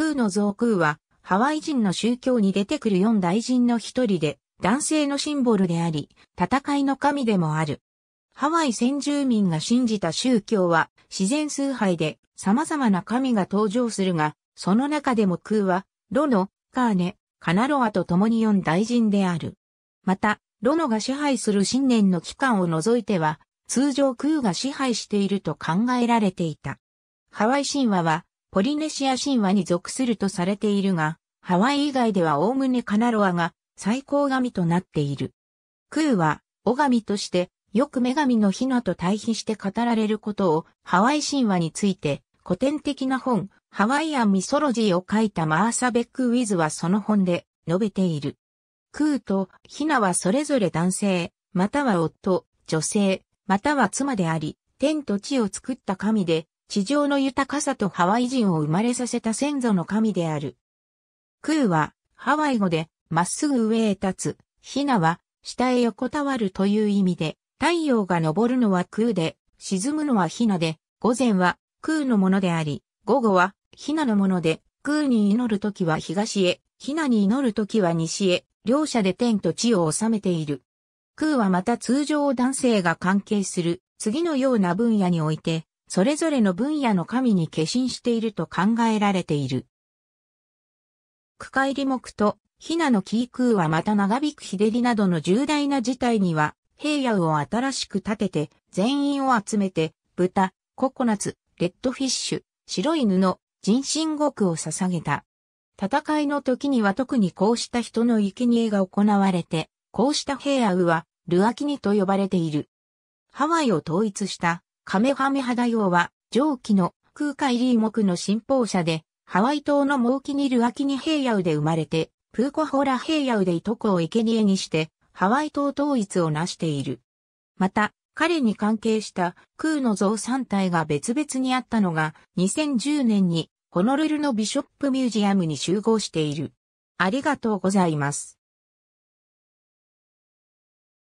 空の造空は、ハワイ人の宗教に出てくる四大人の一人で、男性のシンボルであり、戦いの神でもある。ハワイ先住民が信じた宗教は、自然崇拝で様々な神が登場するが、その中でも空は、ロノ、カーネ、カナロアと共に四大人である。また、ロノが支配する新年の期間を除いては、通常空が支配していると考えられていた。ハワイ神話は、ポリネシア神話に属するとされているが、ハワイ以外ではおおむねカナロアが最高神となっている。クーは、女神として、よく女神のヒナと対比して語られることを、ハワイ神話について、古典的な本、ハワイアンミソロジーを書いたマーサ・ベック・ウィズはその本で述べている。クーとヒナはそれぞれ男性、または夫、女性、または妻であり、天と地を作った神で、地上の豊かさとハワイ人を生まれさせた先祖の神である。空は、ハワイ語で、まっすぐ上へ立つ、ヒナは、下へ横たわるという意味で、太陽が昇るのは空で、沈むのはヒナで、午前は空のものであり、午後はヒナのもので、空に祈るときは東へ、ヒナに祈るときは西へ、両者で天と地を治めている。空はまた通常男性が関係する、次のような分野において、それぞれの分野の神に化身していると考えられている。区会理目と、ヒナのキークーはまた長引く日照りなどの重大な事態には、平野を新しく立てて、全員を集めて、豚、ココナツ、レッドフィッシュ、白い布、人身獄を捧げた。戦いの時には特にこうした人の生贄が行われて、こうした平野は、ルアキニと呼ばれている。ハワイを統一したカメハメハ大王は、上記の空海リー木の信奉者で、ハワイ島のモーキニルアキニヤウで生まれて、プーコホラヘイヤウでいとこを生贄にして、ハワイ島統一を成している。また、彼に関係した空の像3体が別々にあったのが、2010年にホノルルのビショップミュージアムに集合している。ありがとうございます。